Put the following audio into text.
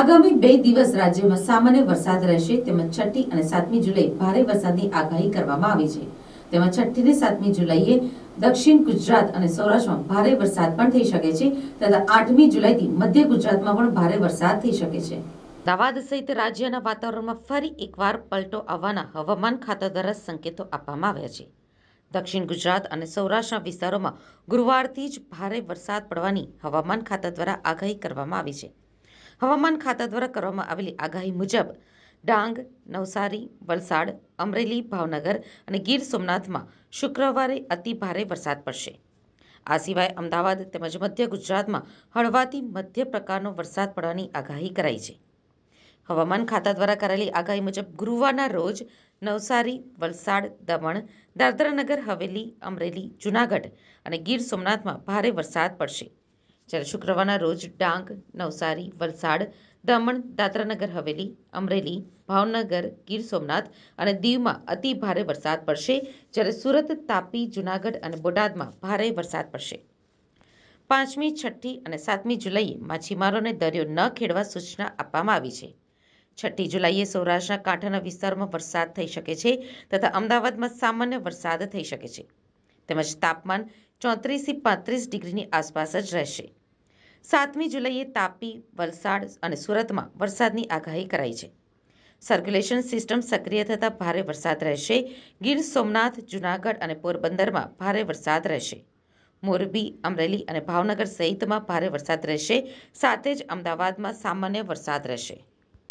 આગામી બે દિવસ રાજ્યમાં સામાન્ય વરસાદ રહેશે તેમજ છઠ્ઠી અને સાતમી જુલાઈ ભારે વરસાદની આગાહી કરવામાં આવી છે તેમાં છઠ્ઠી ને સાતમી જુલાઈએ દક્ષિણ ગુજરાત અને સૌરાષ્ટ્રમાં ભારે વરસાદ પણ થઈ શકે છે તથા આઠમી જુલાઈથી મધ્ય ગુજરાતમાં પણ ભારે વરસાદ થઈ શકે છે અમદાવાદ સહિત રાજ્યના વાતાવરણમાં ફરી એકવાર પલટો આવવાના હવામાન ખાતા દ્વારા સંકેતો આપવામાં આવ્યા છે દક્ષિણ ગુજરાત અને સૌરાષ્ટ્રના વિસ્તારોમાં ગુરુવારથી જ ભારે વરસાદ પડવાની હવામાન ખાતા દ્વારા આગાહી કરવામાં આવી છે હવામાન ખાતા દ્વારા કરવામાં આવેલી આગાહી મુજબ ડાંગ નવસારી વલસાડ અમરેલી ભાવનગર અને ગીર સોમનાથમાં શુક્રવારે અતિ ભારે વરસાદ પડશે આ સિવાય અમદાવાદ તેમજ મધ્ય ગુજરાતમાં હળવાથી મધ્ય પ્રકારનો વરસાદ પડવાની આગાહી કરાઈ છે હવામાન ખાતા દ્વારા કરેલી આગાહી મુજબ ગુરુવારના રોજ નવસારી વલસાડ દમણ દાદરાનગર હવેલી અમરેલી જૂનાગઢ અને ગીર સોમનાથમાં ભારે વરસાદ પડશે જ્યારે શુક્રવારના રોજ ડાંગ નવસારી વલસાડ દમણ દાદરાનગર હવેલી અમરેલી ભાવનગર ગીર સોમનાથ અને દીવમાં અતિ ભારે વરસાદ પડશે જ્યારે સુરત તાપી જૂનાગઢ અને બોટાદમાં ભારે વરસાદ પડશે પાંચમી છઠ્ઠી અને સાતમી જુલાઈએ માછીમારોને દરિયો ન ખેડવા સૂચના આપવામાં આવી છે છઠ્ઠી જુલાઈએ સૌરાષ્ટ્રના કાંઠાના વિસ્તારોમાં વરસાદ થઈ શકે છે તથા અમદાવાદમાં સામાન્ય વરસાદ થઈ શકે છે તેમજ તાપમાન ચોત્રીસથી પાંત્રીસ ડિગ્રીની આસપાસ જ રહેશે સાતમી જુલાઈએ તાપી વલસાડ અને સુરતમાં વરસાદની આગાહી કરાઈ છે સર્ક્યુલેશન સિસ્ટમ સક્રિય થતાં ભારે વરસાદ રહેશે ગીર સોમનાથ જૂનાગઢ અને પોરબંદરમાં ભારે વરસાદ રહેશે મોરબી અમરેલી અને ભાવનગર સહિતમાં ભારે વરસાદ રહેશે સાથે જ અમદાવાદમાં સામાન્ય વરસાદ રહેશે